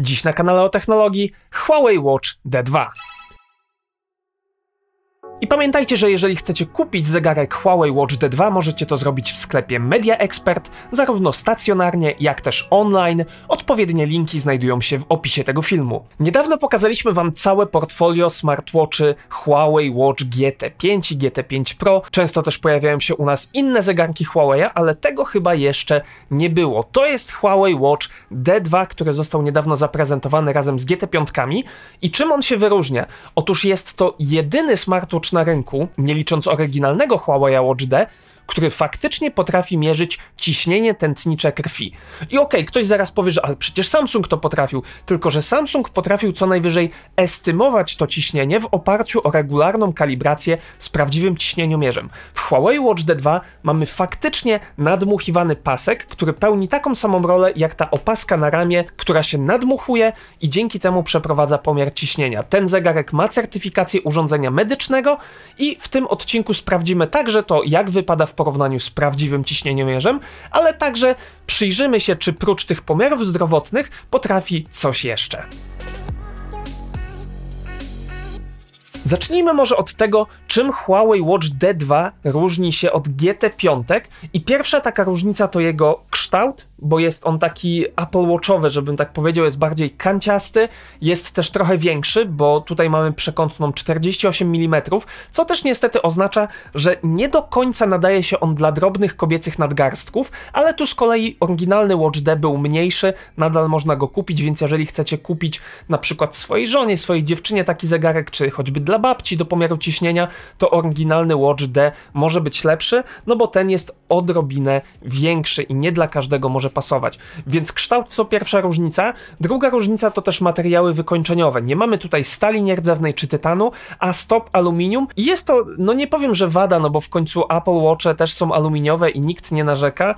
Dziś na kanale o technologii Huawei Watch D2. I pamiętajcie, że jeżeli chcecie kupić zegarek Huawei Watch D2, możecie to zrobić w sklepie Media Expert, zarówno stacjonarnie, jak też online. Odpowiednie linki znajdują się w opisie tego filmu. Niedawno pokazaliśmy Wam całe portfolio smartwatchy Huawei Watch GT5 i GT5 Pro. Często też pojawiają się u nas inne zegarki Huawei, ale tego chyba jeszcze nie było. To jest Huawei Watch D2, który został niedawno zaprezentowany razem z GT5. -kami. I czym on się wyróżnia? Otóż jest to jedyny smartwatch na rynku, nie licząc oryginalnego Huawei Watch D, który faktycznie potrafi mierzyć ciśnienie tętnicze krwi. I okej, okay, ktoś zaraz powie, że ale przecież Samsung to potrafił, tylko że Samsung potrafił co najwyżej estymować to ciśnienie w oparciu o regularną kalibrację z prawdziwym ciśnieniomierzem. W Huawei Watch D2 mamy faktycznie nadmuchiwany pasek, który pełni taką samą rolę jak ta opaska na ramię, która się nadmuchuje i dzięki temu przeprowadza pomiar ciśnienia. Ten zegarek ma certyfikację urządzenia medycznego i w tym odcinku sprawdzimy także to, jak wypada w porównaniu z prawdziwym ciśnieniomierzem, ale także przyjrzymy się, czy prócz tych pomiarów zdrowotnych potrafi coś jeszcze. Zacznijmy może od tego, czym Huawei Watch D2 różni się od GT5 i pierwsza taka różnica to jego kształt, bo jest on taki Apple Watchowy, żebym tak powiedział, jest bardziej kanciasty, jest też trochę większy, bo tutaj mamy przekątną 48 mm, co też niestety oznacza, że nie do końca nadaje się on dla drobnych kobiecych nadgarstków, ale tu z kolei oryginalny Watch D był mniejszy, nadal można go kupić, więc jeżeli chcecie kupić na przykład swojej żonie, swojej dziewczynie taki zegarek, czy choćby dla babci do pomiaru ciśnienia, to oryginalny Watch D może być lepszy, no bo ten jest odrobinę większy i nie dla każdego może pasować. Więc kształt to pierwsza różnica. Druga różnica to też materiały wykończeniowe. Nie mamy tutaj stali nierdzewnej czy tytanu, a stop aluminium. I jest to, no nie powiem, że wada, no bo w końcu Apple Watche też są aluminiowe i nikt nie narzeka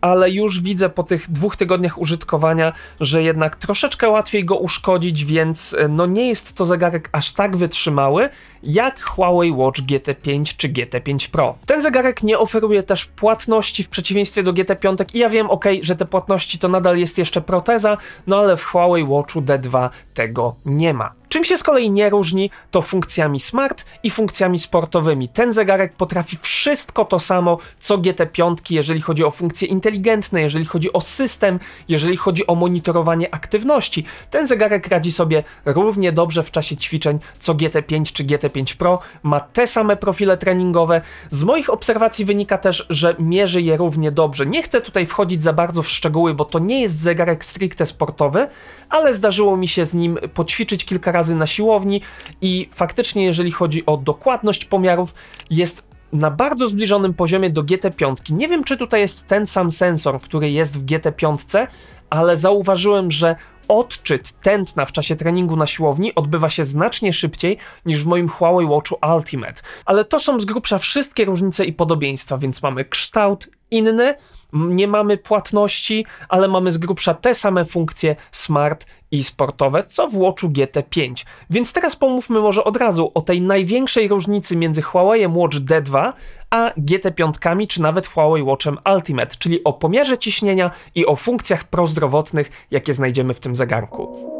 ale już widzę po tych dwóch tygodniach użytkowania, że jednak troszeczkę łatwiej go uszkodzić, więc e, no nie jest to zegarek aż tak wytrzymały jak Huawei Watch GT5 czy GT5 Pro. Ten zegarek nie oferuje też płatności w przeciwieństwie do GT5 i ja wiem, ok, że te płatności to nadal jest jeszcze proteza, no ale w Huawei Watchu D2 tego nie ma. Czym się z kolei nie różni, to funkcjami smart i funkcjami sportowymi. Ten zegarek potrafi wszystko to samo, co GT5, jeżeli chodzi o funkcje inteligentne, jeżeli chodzi o system, jeżeli chodzi o monitorowanie aktywności. Ten zegarek radzi sobie równie dobrze w czasie ćwiczeń, co GT5 czy GT5 Pro. Ma te same profile treningowe. Z moich obserwacji wynika też, że mierzy je równie dobrze. Nie chcę tutaj wchodzić za bardzo w szczegóły, bo to nie jest zegarek stricte sportowy, ale zdarzyło mi się z nim poćwiczyć kilka razy razy na siłowni i faktycznie jeżeli chodzi o dokładność pomiarów jest na bardzo zbliżonym poziomie do GT5. Nie wiem, czy tutaj jest ten sam sensor, który jest w GT5, ale zauważyłem, że odczyt tętna w czasie treningu na siłowni odbywa się znacznie szybciej niż w moim Huawei Watchu Ultimate. Ale to są z grubsza wszystkie różnice i podobieństwa, więc mamy kształt inny, nie mamy płatności, ale mamy z grubsza te same funkcje smart i sportowe, co w Watchu GT5. Więc teraz pomówmy może od razu o tej największej różnicy między Huawei Watch D2 a GT5 czy nawet Huawei Watchem Ultimate, czyli o pomiarze ciśnienia i o funkcjach prozdrowotnych, jakie znajdziemy w tym zegarku.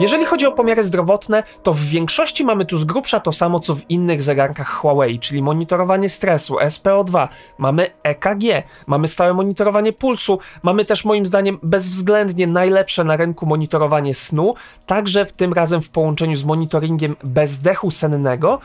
Jeżeli chodzi o pomiary zdrowotne, to w większości mamy tu z grubsza to samo co w innych zegarkach Huawei, czyli monitorowanie stresu, SPO2, mamy EKG, mamy stałe monitorowanie pulsu, mamy też moim zdaniem bezwzględnie najlepsze na rynku monitorowanie snu, także w tym razem w połączeniu z monitoringiem bezdechu sennego,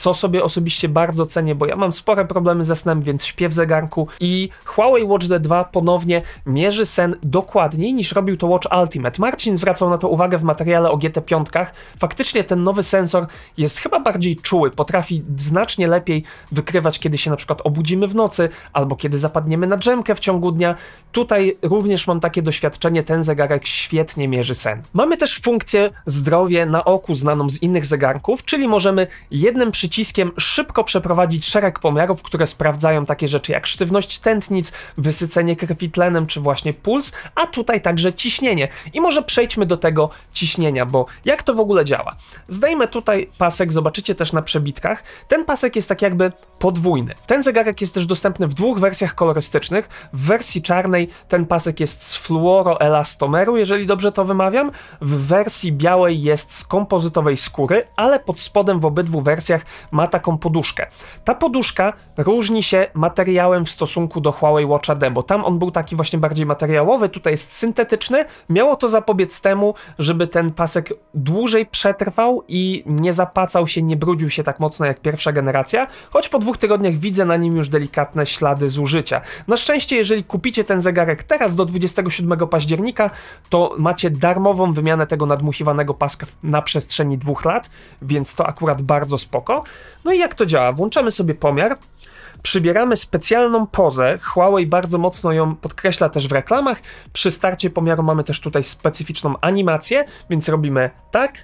co sobie osobiście bardzo cenię, bo ja mam spore problemy ze snem, więc śpię w zegarku i Huawei Watch D2 ponownie mierzy sen dokładniej niż robił to Watch Ultimate. Marcin zwracał na to uwagę w materiale o GT5. Faktycznie ten nowy sensor jest chyba bardziej czuły, potrafi znacznie lepiej wykrywać, kiedy się na przykład obudzimy w nocy albo kiedy zapadniemy na drzemkę w ciągu dnia. Tutaj również mam takie doświadczenie, ten zegarek świetnie mierzy sen. Mamy też funkcję zdrowie na oku znaną z innych zegarków, czyli możemy jednym przyciskiem przyciskiem szybko przeprowadzić szereg pomiarów, które sprawdzają takie rzeczy jak sztywność tętnic, wysycenie krwi tlenem czy właśnie puls, a tutaj także ciśnienie. I może przejdźmy do tego ciśnienia, bo jak to w ogóle działa? Zdejmę tutaj pasek, zobaczycie też na przebitkach. Ten pasek jest tak jakby podwójny. Ten zegarek jest też dostępny w dwóch wersjach kolorystycznych. W wersji czarnej ten pasek jest z fluoroelastomeru, jeżeli dobrze to wymawiam. W wersji białej jest z kompozytowej skóry, ale pod spodem w obydwu wersjach ma taką poduszkę. Ta poduszka różni się materiałem w stosunku do Huawei Watcha bo Tam on był taki właśnie bardziej materiałowy, tutaj jest syntetyczny. Miało to zapobiec temu, żeby ten pasek dłużej przetrwał i nie zapacał się, nie brudził się tak mocno jak pierwsza generacja, choć po dwóch tygodniach widzę na nim już delikatne ślady zużycia. Na szczęście, jeżeli kupicie ten zegarek teraz do 27 października, to macie darmową wymianę tego nadmuchiwanego paska na przestrzeni dwóch lat, więc to akurat bardzo spoko. No i jak to działa? Włączamy sobie pomiar, przybieramy specjalną pozę. Huawei bardzo mocno ją podkreśla też w reklamach. Przy starcie pomiaru mamy też tutaj specyficzną animację, więc robimy tak,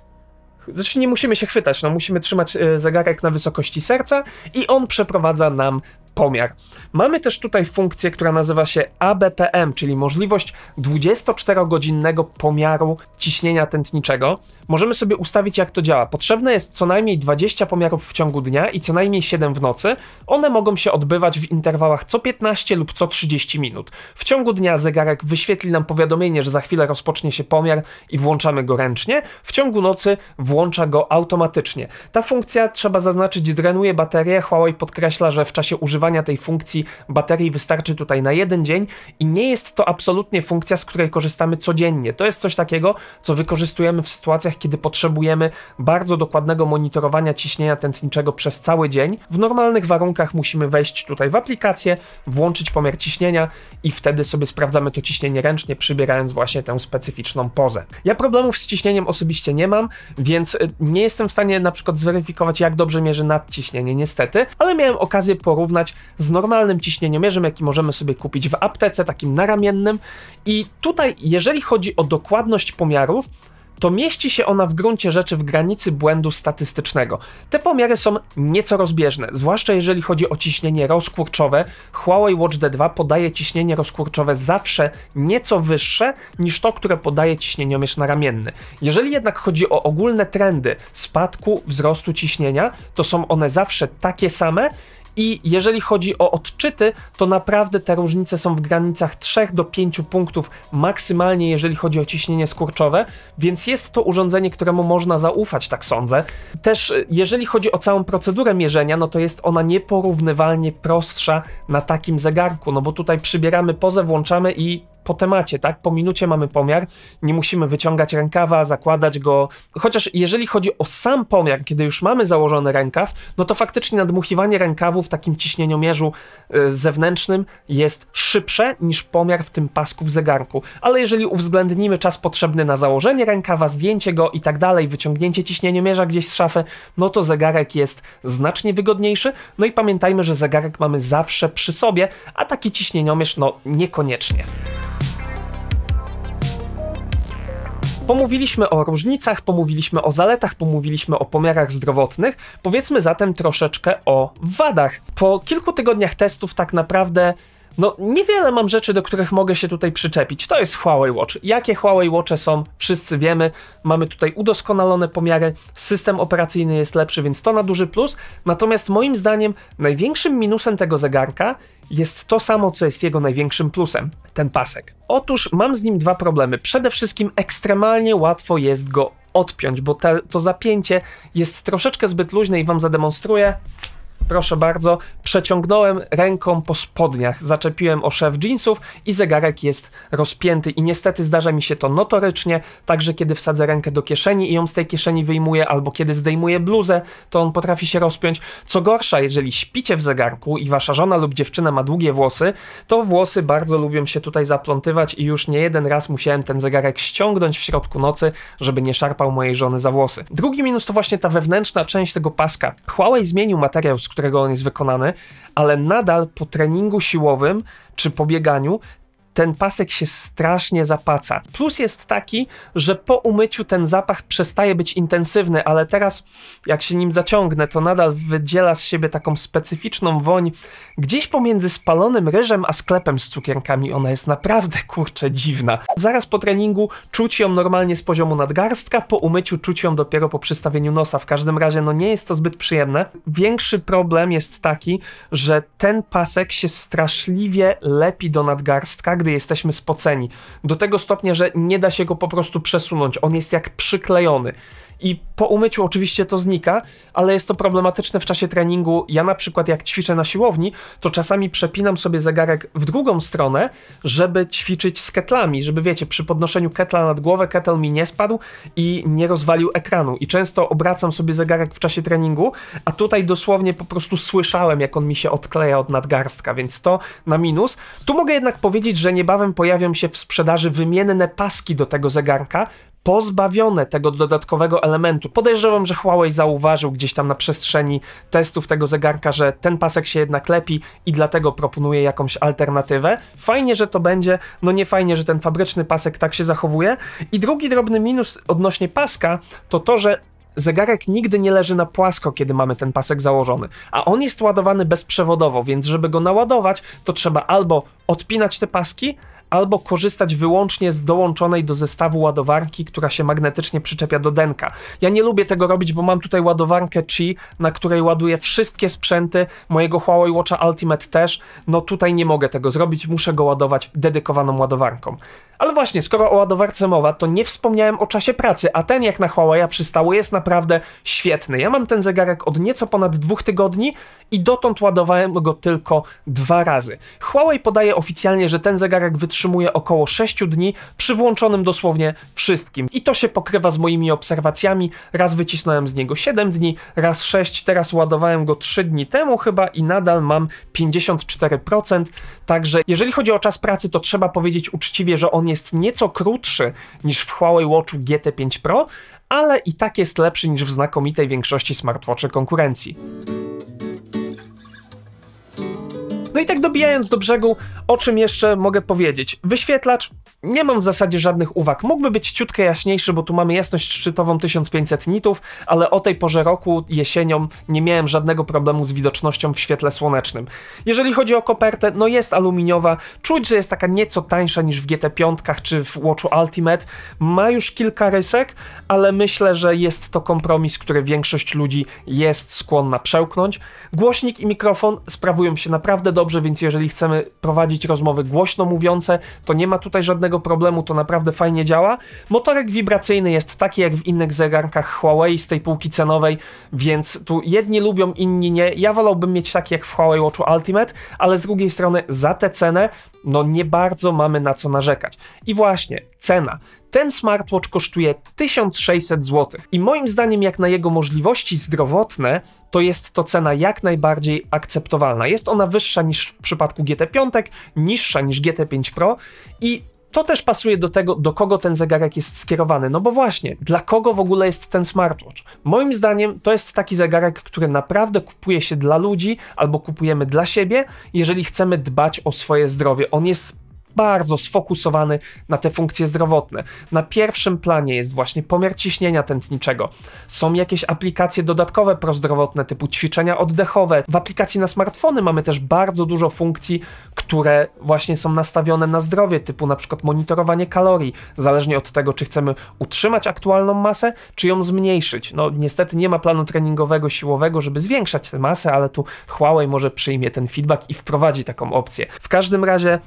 znaczy nie musimy się chwytać, no musimy trzymać e, zegarek na wysokości serca i on przeprowadza nam pomiar. Mamy też tutaj funkcję, która nazywa się ABPM, czyli możliwość 24-godzinnego pomiaru ciśnienia tętniczego. Możemy sobie ustawić, jak to działa. Potrzebne jest co najmniej 20 pomiarów w ciągu dnia i co najmniej 7 w nocy. One mogą się odbywać w interwałach co 15 lub co 30 minut. W ciągu dnia zegarek wyświetli nam powiadomienie, że za chwilę rozpocznie się pomiar i włączamy go ręcznie. W ciągu nocy włącza go automatycznie. Ta funkcja, trzeba zaznaczyć, drenuje baterię. Huawei podkreśla, że w czasie używania tej funkcji baterii wystarczy tutaj na jeden dzień i nie jest to absolutnie funkcja, z której korzystamy codziennie. To jest coś takiego, co wykorzystujemy w sytuacjach, kiedy potrzebujemy bardzo dokładnego monitorowania ciśnienia tętniczego przez cały dzień. W normalnych warunkach musimy wejść tutaj w aplikację, włączyć pomiar ciśnienia i wtedy sobie sprawdzamy to ciśnienie ręcznie, przybierając właśnie tę specyficzną pozę. Ja problemów z ciśnieniem osobiście nie mam, więc y, nie jestem w stanie na przykład zweryfikować, jak dobrze mierzy nadciśnienie, niestety, ale miałem okazję porównać z normalnym ciśnieniomierzem, jaki możemy sobie kupić w aptece, takim naramiennym. I tutaj, jeżeli chodzi o dokładność pomiarów, to mieści się ona w gruncie rzeczy w granicy błędu statystycznego. Te pomiary są nieco rozbieżne, zwłaszcza jeżeli chodzi o ciśnienie rozkurczowe. Huawei Watch D2 podaje ciśnienie rozkurczowe zawsze nieco wyższe niż to, które podaje ciśnieniomierz naramienny. Jeżeli jednak chodzi o ogólne trendy spadku, wzrostu ciśnienia, to są one zawsze takie same i jeżeli chodzi o odczyty, to naprawdę te różnice są w granicach 3 do 5 punktów maksymalnie, jeżeli chodzi o ciśnienie skurczowe, więc jest to urządzenie, któremu można zaufać, tak sądzę. Też y, jeżeli chodzi o całą procedurę mierzenia, no to jest ona nieporównywalnie prostsza na takim zegarku, no bo tutaj przybieramy pozę, włączamy i po temacie, tak? Po minucie mamy pomiar, nie musimy wyciągać rękawa, zakładać go. Chociaż jeżeli chodzi o sam pomiar, kiedy już mamy założony rękaw, no to faktycznie nadmuchiwanie rękawu w takim ciśnieniomierzu y, zewnętrznym jest szybsze niż pomiar w tym pasku w zegarku. Ale jeżeli uwzględnimy czas potrzebny na założenie rękawa, zdjęcie go i tak dalej, wyciągnięcie ciśnieniomierza gdzieś z szafy, no to zegarek jest znacznie wygodniejszy. No i pamiętajmy, że zegarek mamy zawsze przy sobie, a taki ciśnieniomierz no niekoniecznie. Pomówiliśmy o różnicach, pomówiliśmy o zaletach, pomówiliśmy o pomiarach zdrowotnych. Powiedzmy zatem troszeczkę o wadach. Po kilku tygodniach testów tak naprawdę no, niewiele mam rzeczy, do których mogę się tutaj przyczepić. To jest Huawei Watch. Jakie Huawei Watche są, wszyscy wiemy. Mamy tutaj udoskonalone pomiary, system operacyjny jest lepszy, więc to na duży plus. Natomiast moim zdaniem największym minusem tego zegarka jest to samo, co jest jego największym plusem ten pasek. Otóż mam z nim dwa problemy. Przede wszystkim ekstremalnie łatwo jest go odpiąć, bo te, to zapięcie jest troszeczkę zbyt luźne i wam zademonstruję. Proszę bardzo, Przeciągnąłem ręką po spodniach, zaczepiłem o szef jeansów i zegarek jest rozpięty i niestety zdarza mi się to notorycznie, także kiedy wsadzę rękę do kieszeni i ją z tej kieszeni wyjmuję, albo kiedy zdejmuję bluzę, to on potrafi się rozpiąć. Co gorsza, jeżeli śpicie w zegarku i wasza żona lub dziewczyna ma długie włosy, to włosy bardzo lubią się tutaj zaplątywać i już nie jeden raz musiałem ten zegarek ściągnąć w środku nocy, żeby nie szarpał mojej żony za włosy. Drugi minus to właśnie ta wewnętrzna część tego paska. Huawei zmienił materiał, z którego on jest wykonany, ale nadal po treningu siłowym czy po bieganiu ten pasek się strasznie zapaca. Plus jest taki, że po umyciu ten zapach przestaje być intensywny, ale teraz jak się nim zaciągnę, to nadal wydziela z siebie taką specyficzną woń gdzieś pomiędzy spalonym ryżem a sklepem z cukierkami. Ona jest naprawdę kurczę dziwna. Zaraz po treningu czuć ją normalnie z poziomu nadgarstka, po umyciu czuć ją dopiero po przystawieniu nosa. W każdym razie no nie jest to zbyt przyjemne. Większy problem jest taki, że ten pasek się straszliwie lepi do nadgarstka, gdy jesteśmy spoceni. Do tego stopnia, że nie da się go po prostu przesunąć. On jest jak przyklejony i po umyciu oczywiście to znika, ale jest to problematyczne w czasie treningu. Ja na przykład jak ćwiczę na siłowni, to czasami przepinam sobie zegarek w drugą stronę, żeby ćwiczyć z ketlami, żeby wiecie, przy podnoszeniu ketla nad głowę ketel mi nie spadł i nie rozwalił ekranu. I często obracam sobie zegarek w czasie treningu, a tutaj dosłownie po prostu słyszałem, jak on mi się odkleja od nadgarstka, więc to na minus. Tu mogę jednak powiedzieć, że niebawem pojawią się w sprzedaży wymienne paski do tego zegarka, pozbawione tego dodatkowego elementu. Podejrzewam, że Huawei zauważył gdzieś tam na przestrzeni testów tego zegarka, że ten pasek się jednak lepi i dlatego proponuje jakąś alternatywę. Fajnie, że to będzie, no nie fajnie, że ten fabryczny pasek tak się zachowuje. I drugi drobny minus odnośnie paska to to, że zegarek nigdy nie leży na płasko, kiedy mamy ten pasek założony, a on jest ładowany bezprzewodowo, więc żeby go naładować, to trzeba albo odpinać te paski, albo korzystać wyłącznie z dołączonej do zestawu ładowarki, która się magnetycznie przyczepia do denka. Ja nie lubię tego robić, bo mam tutaj ładowarkę Qi, na której ładuję wszystkie sprzęty, mojego Huawei Watcha Ultimate też, no tutaj nie mogę tego zrobić, muszę go ładować dedykowaną ładowarką. Ale właśnie, skoro o ładowarce mowa, to nie wspomniałem o czasie pracy, a ten jak na Huawei przystało jest naprawdę świetny. Ja mam ten zegarek od nieco ponad dwóch tygodni i dotąd ładowałem go tylko dwa razy. Huawei podaje oficjalnie, że ten zegarek wytrzymuje około 6 dni przy włączonym dosłownie wszystkim. I to się pokrywa z moimi obserwacjami. Raz wycisnąłem z niego 7 dni, raz 6, teraz ładowałem go 3 dni temu chyba i nadal mam 54%. Także jeżeli chodzi o czas pracy, to trzeba powiedzieć uczciwie, że on on jest nieco krótszy niż w Huawei Watchu GT5 Pro, ale i tak jest lepszy niż w znakomitej większości smartwatchy konkurencji. No i tak dobijając do brzegu, o czym jeszcze mogę powiedzieć? Wyświetlacz nie mam w zasadzie żadnych uwag. Mógłby być ciutkę jaśniejszy, bo tu mamy jasność szczytową 1500 nitów, ale o tej porze roku, jesienią, nie miałem żadnego problemu z widocznością w świetle słonecznym. Jeżeli chodzi o kopertę, no jest aluminiowa, czuć, że jest taka nieco tańsza niż w GT5 czy w Watchu Ultimate. Ma już kilka rysek, ale myślę, że jest to kompromis, który większość ludzi jest skłonna przełknąć. Głośnik i mikrofon sprawują się naprawdę dobrze, więc jeżeli chcemy prowadzić rozmowy głośno mówiące, to nie ma tutaj żadnego żadnego problemu, to naprawdę fajnie działa. Motorek wibracyjny jest taki jak w innych zegarkach Huawei z tej półki cenowej, więc tu jedni lubią, inni nie. Ja wolałbym mieć taki jak w Huawei Watchu Ultimate, ale z drugiej strony za tę cenę, no nie bardzo mamy na co narzekać. I właśnie, cena. Ten smartwatch kosztuje 1600 zł i moim zdaniem jak na jego możliwości zdrowotne, to jest to cena jak najbardziej akceptowalna. Jest ona wyższa niż w przypadku GT5, niższa niż GT5 Pro i to też pasuje do tego, do kogo ten zegarek jest skierowany. No bo właśnie, dla kogo w ogóle jest ten smartwatch? Moim zdaniem to jest taki zegarek, który naprawdę kupuje się dla ludzi albo kupujemy dla siebie, jeżeli chcemy dbać o swoje zdrowie. On jest bardzo sfokusowany na te funkcje zdrowotne. Na pierwszym planie jest właśnie pomiar ciśnienia tętniczego. Są jakieś aplikacje dodatkowe prozdrowotne typu ćwiczenia oddechowe. W aplikacji na smartfony mamy też bardzo dużo funkcji, które właśnie są nastawione na zdrowie, typu na przykład monitorowanie kalorii, zależnie od tego, czy chcemy utrzymać aktualną masę, czy ją zmniejszyć. No niestety nie ma planu treningowego, siłowego, żeby zwiększać tę masę, ale tu Huawei może przyjmie ten feedback i wprowadzi taką opcję. W każdym razie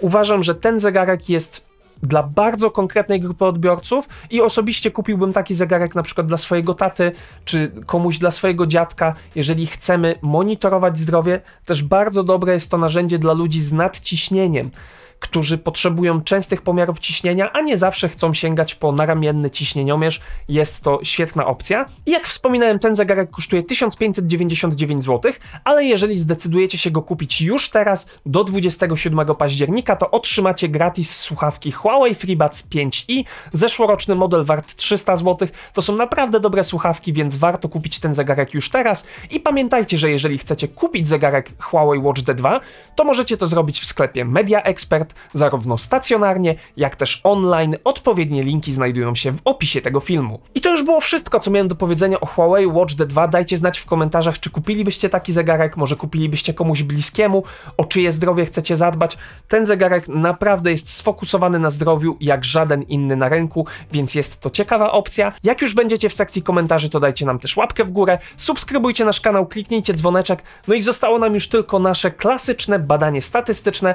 Uważam, że ten zegarek jest dla bardzo konkretnej grupy odbiorców i osobiście kupiłbym taki zegarek na przykład dla swojego taty czy komuś dla swojego dziadka, jeżeli chcemy monitorować zdrowie. Też bardzo dobre jest to narzędzie dla ludzi z nadciśnieniem którzy potrzebują częstych pomiarów ciśnienia, a nie zawsze chcą sięgać po naramienny ciśnieniomierz, jest to świetna opcja. I jak wspominałem, ten zegarek kosztuje 1599 zł, ale jeżeli zdecydujecie się go kupić już teraz, do 27 października, to otrzymacie gratis słuchawki Huawei FreeBuds 5i. Zeszłoroczny model wart 300 zł. To są naprawdę dobre słuchawki, więc warto kupić ten zegarek już teraz. I pamiętajcie, że jeżeli chcecie kupić zegarek Huawei Watch D2, to możecie to zrobić w sklepie Media Expert, ofert, zarówno stacjonarnie, jak też online. Odpowiednie linki znajdują się w opisie tego filmu. I to już było wszystko, co miałem do powiedzenia o Huawei Watch D2. Dajcie znać w komentarzach, czy kupilibyście taki zegarek, może kupilibyście komuś bliskiemu, o czyje zdrowie chcecie zadbać. Ten zegarek naprawdę jest sfokusowany na zdrowiu jak żaden inny na rynku, więc jest to ciekawa opcja. Jak już będziecie w sekcji komentarzy, to dajcie nam też łapkę w górę, subskrybujcie nasz kanał, kliknijcie dzwoneczek, no i zostało nam już tylko nasze klasyczne badanie statystyczne,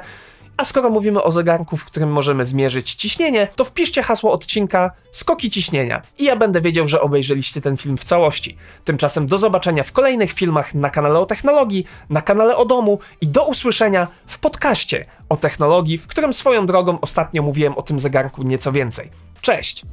a skoro mówimy o zegarku, w którym możemy zmierzyć ciśnienie, to wpiszcie hasło odcinka skoki ciśnienia i ja będę wiedział, że obejrzeliście ten film w całości. Tymczasem do zobaczenia w kolejnych filmach na kanale o technologii, na kanale o domu i do usłyszenia w podcaście o technologii, w którym swoją drogą ostatnio mówiłem o tym zegarku nieco więcej. Cześć!